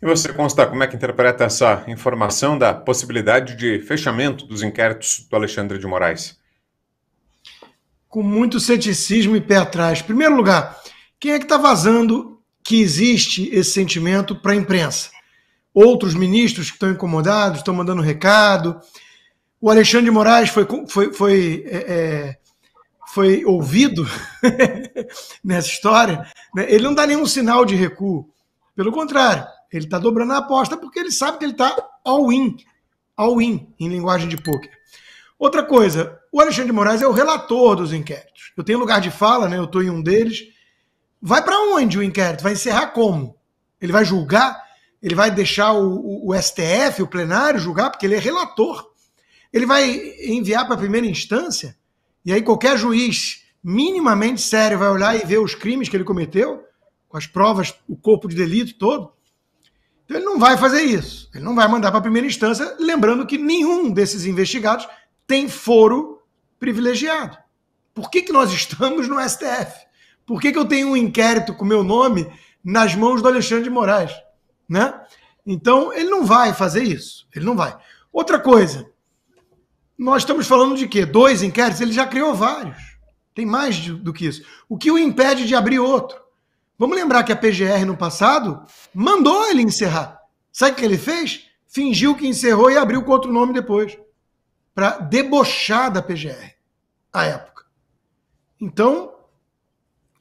E você, Consta, como é que interpreta essa informação da possibilidade de fechamento dos inquéritos do Alexandre de Moraes? Com muito ceticismo e pé atrás. Em primeiro lugar, quem é que está vazando que existe esse sentimento para a imprensa? Outros ministros que estão incomodados, estão mandando recado. O Alexandre de Moraes foi, foi, foi, é, é foi ouvido nessa história. Né? Ele não dá nenhum sinal de recuo. Pelo contrário ele está dobrando a aposta porque ele sabe que ele está all-in. All-in em linguagem de poker. Outra coisa, o Alexandre de Moraes é o relator dos inquéritos. Eu tenho lugar de fala, né? Eu estou em um deles. Vai para onde o inquérito? Vai encerrar como? Ele vai julgar? Ele vai deixar o, o, o STF, o plenário, julgar? Porque ele é relator. Ele vai enviar para a primeira instância? E aí qualquer juiz minimamente sério vai olhar e ver os crimes que ele cometeu, com as provas, o corpo de delito todo, então ele não vai fazer isso. Ele não vai mandar para a primeira instância, lembrando que nenhum desses investigados tem foro privilegiado. Por que, que nós estamos no STF? Por que, que eu tenho um inquérito com meu nome nas mãos do Alexandre de Moraes? Né? Então, ele não vai fazer isso. Ele não vai. Outra coisa, nós estamos falando de quê? Dois inquéritos? Ele já criou vários. Tem mais do que isso. O que o impede de abrir outro? Vamos lembrar que a PGR no passado mandou ele encerrar. Sabe o que ele fez? Fingiu que encerrou e abriu com outro nome depois. Para debochar da PGR, à época. Então,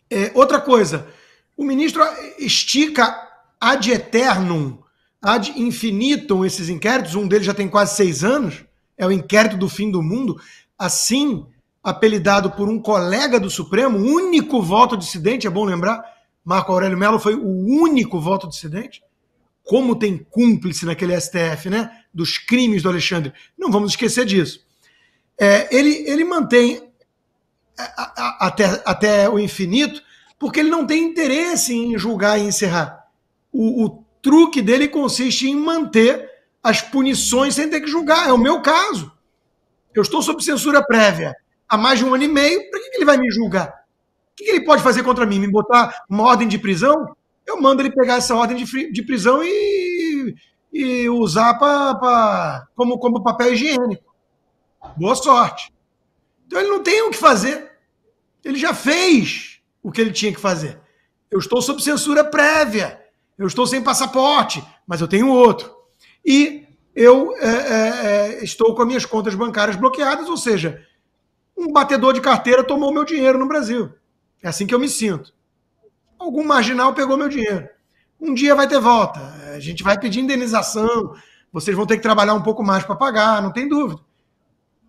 é, outra coisa. O ministro estica ad eternum, ad infinitum esses inquéritos. Um deles já tem quase seis anos. É o inquérito do fim do mundo. Assim, apelidado por um colega do Supremo, único voto dissidente, é bom lembrar Marco Aurélio Mello foi o único voto dissidente. Como tem cúmplice naquele STF, né? Dos crimes do Alexandre. Não vamos esquecer disso. É, ele, ele mantém a, a, até, até o infinito, porque ele não tem interesse em julgar e encerrar. O, o truque dele consiste em manter as punições sem ter que julgar. É o meu caso. Eu estou sob censura prévia há mais de um ano e meio, por que ele vai me julgar? que, que ele pode fazer contra mim? Me botar uma ordem de prisão? Eu mando ele pegar essa ordem de, de prisão e, e usar pra, pra, como, como papel higiênico. Boa sorte. Então ele não tem o que fazer. Ele já fez o que ele tinha que fazer. Eu estou sob censura prévia. Eu estou sem passaporte, mas eu tenho outro. E eu é, é, é estou com as minhas contas bancárias bloqueadas, ou seja, um batedor de carteira tomou meu dinheiro no Brasil. É assim que eu me sinto. Algum marginal pegou meu dinheiro. Um dia vai ter volta. A gente vai pedir indenização. Vocês vão ter que trabalhar um pouco mais para pagar, não tem dúvida.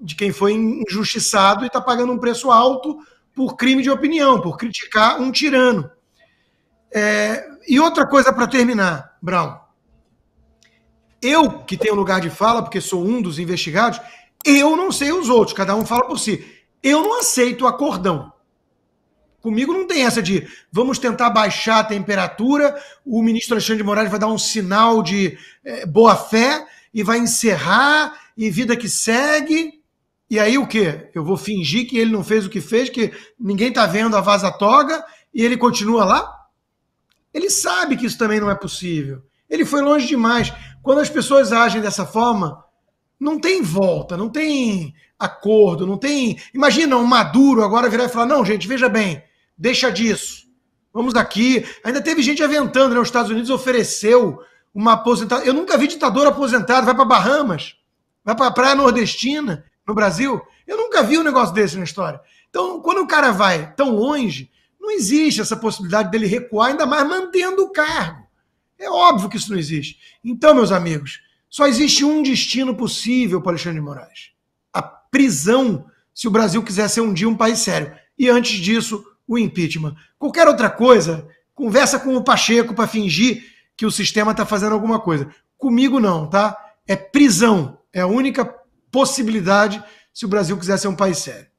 De quem foi injustiçado e está pagando um preço alto por crime de opinião, por criticar um tirano. É... e outra coisa para terminar, Brown. Eu, que tenho lugar de fala, porque sou um dos investigados, eu não sei os outros, cada um fala por si. Eu não aceito o acordão. Comigo não tem essa de vamos tentar baixar a temperatura, o ministro Alexandre de Moraes vai dar um sinal de é, boa fé e vai encerrar e vida que segue. E aí o quê? Eu vou fingir que ele não fez o que fez, que ninguém está vendo a vaza toga e ele continua lá? Ele sabe que isso também não é possível. Ele foi longe demais. Quando as pessoas agem dessa forma, não tem volta, não tem acordo, não tem. Imagina um Maduro agora virar e falar: não, gente, veja bem, Deixa disso. Vamos aqui. Ainda teve gente aventando, né? Os Estados Unidos ofereceu uma aposentada. Eu nunca vi ditador aposentado. Vai para Bahamas, vai para a Praia Nordestina, no Brasil. Eu nunca vi um negócio desse na história. Então, quando o cara vai tão longe, não existe essa possibilidade dele recuar, ainda mais mantendo o cargo. É óbvio que isso não existe. Então, meus amigos, só existe um destino possível para Alexandre de Moraes: a prisão, se o Brasil quiser ser um dia um país sério. E antes disso, o impeachment. Qualquer outra coisa, conversa com o Pacheco para fingir que o sistema está fazendo alguma coisa. Comigo não, tá? É prisão. É a única possibilidade se o Brasil quiser ser um país sério.